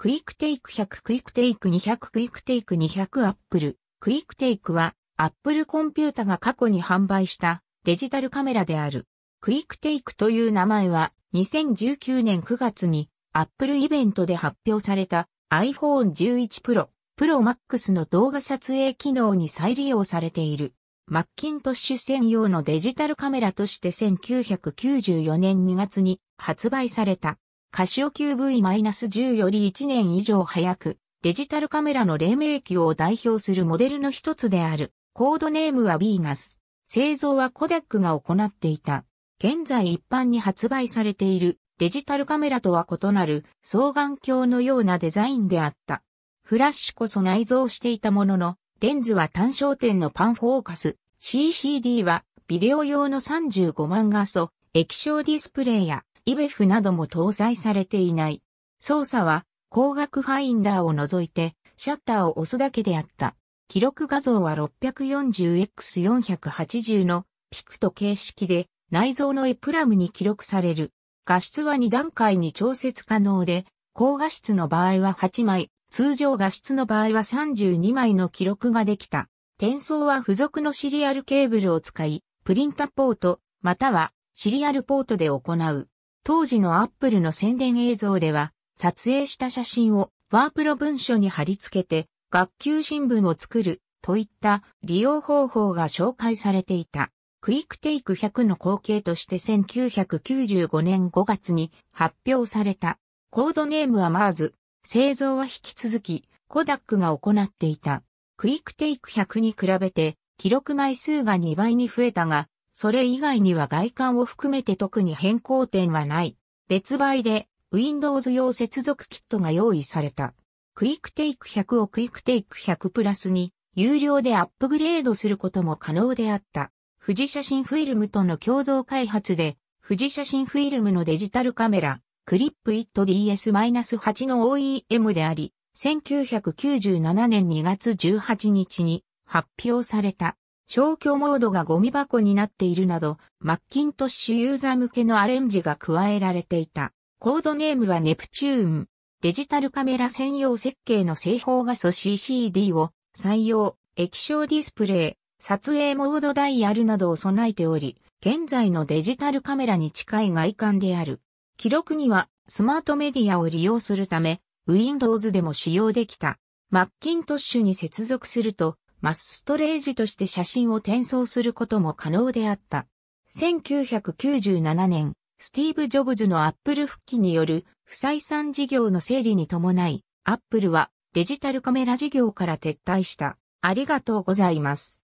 クイックテイク100クイックテイク200クイックテイク200アップル。クイックテイクはアップルコンピュータが過去に販売したデジタルカメラである。クイックテイクという名前は2019年9月にアップルイベントで発表された iPhone 11 Pro、Pro Max の動画撮影機能に再利用されている。マッキントッシュ専用のデジタルカメラとして1994年2月に発売された。カシオ QV-10 より1年以上早く、デジタルカメラの黎明期を代表するモデルの一つである。コードネームはヴィーナス。製造はコダックが行っていた。現在一般に発売されているデジタルカメラとは異なる双眼鏡のようなデザインであった。フラッシュこそ内蔵していたものの、レンズは単焦点のパンフォーカス、CCD はビデオ用の35万画素、液晶ディスプレイやイベフなども搭載されていない。操作は、光学ファインダーを除いて、シャッターを押すだけであった。記録画像は 640x480 のピクト形式で内蔵のエプラムに記録される。画質は2段階に調節可能で、高画質の場合は8枚、通常画質の場合は32枚の記録ができた。転送は付属のシリアルケーブルを使い、プリンタポート、またはシリアルポートで行う。当時のアップルの宣伝映像では、撮影した写真をワープロ文書に貼り付けて、学級新聞を作るといった利用方法が紹介されていた。クイックテイク100の後継として1995年5月に発表された。コードネームはマーズ。製造は引き続き、コダックが行っていた。クイックテイク100に比べて、記録枚数が2倍に増えたが、それ以外には外観を含めて特に変更点はない。別売で Windows 用接続キットが用意された。クイックテイク100をクイックテイク100プラスに有料でアップグレードすることも可能であった。富士写真フィルムとの共同開発で、富士写真フィルムのデジタルカメラ、クリップ IT DS-8 の OEM であり、1997年2月18日に発表された。消去モードがゴミ箱になっているなど、マッキントッシュユーザー向けのアレンジが加えられていた。コードネームはネプチューン。デジタルカメラ専用設計の製法画素 CCD を採用、液晶ディスプレイ、撮影モードダイヤルなどを備えており、現在のデジタルカメラに近い外観である。記録にはスマートメディアを利用するため、Windows でも使用できた。マッキントッシュに接続すると、マスストレージとして写真を転送することも可能であった。1997年、スティーブ・ジョブズのアップル復帰による不採算事業の整理に伴い、アップルはデジタルカメラ事業から撤退した。ありがとうございます。